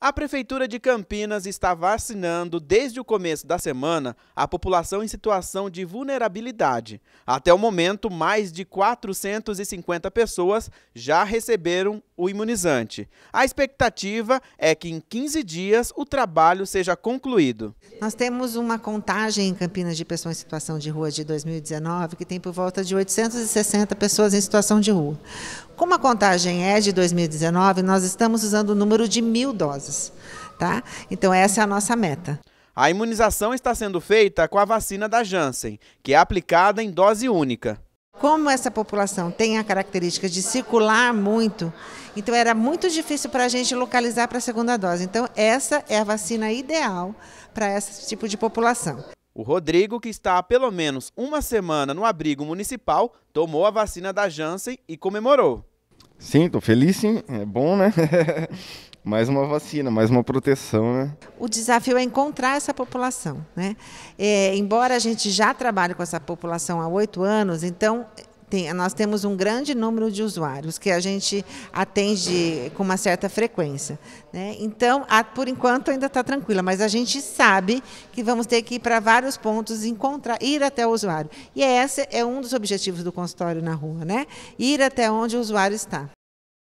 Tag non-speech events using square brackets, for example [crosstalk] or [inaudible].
A Prefeitura de Campinas está vacinando desde o começo da semana a população em situação de vulnerabilidade. Até o momento, mais de 450 pessoas já receberam o imunizante. A expectativa é que em 15 dias o trabalho seja concluído. Nós temos uma contagem em Campinas de pessoas em situação de rua de 2019 que tem por volta de 860 pessoas em situação de rua. Como a contagem é de 2019, nós estamos usando o número de mil doses. Tá? Então essa é a nossa meta. A imunização está sendo feita com a vacina da Janssen, que é aplicada em dose única. Como essa população tem a característica de circular muito, então era muito difícil para a gente localizar para a segunda dose. Então, essa é a vacina ideal para esse tipo de população. O Rodrigo, que está há pelo menos uma semana no abrigo municipal, tomou a vacina da Janssen e comemorou. Sim, estou feliz sim, é bom, né? [laughs] mais uma vacina, mais uma proteção, né? O desafio é encontrar essa população, né? É, embora a gente já trabalhe com essa população há oito anos, então tem, nós temos um grande número de usuários que a gente atende com uma certa frequência. Né? Então, a, por enquanto ainda está tranquila, mas a gente sabe que vamos ter que ir para vários pontos, encontrar, ir até o usuário. E é esse é um dos objetivos do consultório na rua, né? Ir até onde o usuário está.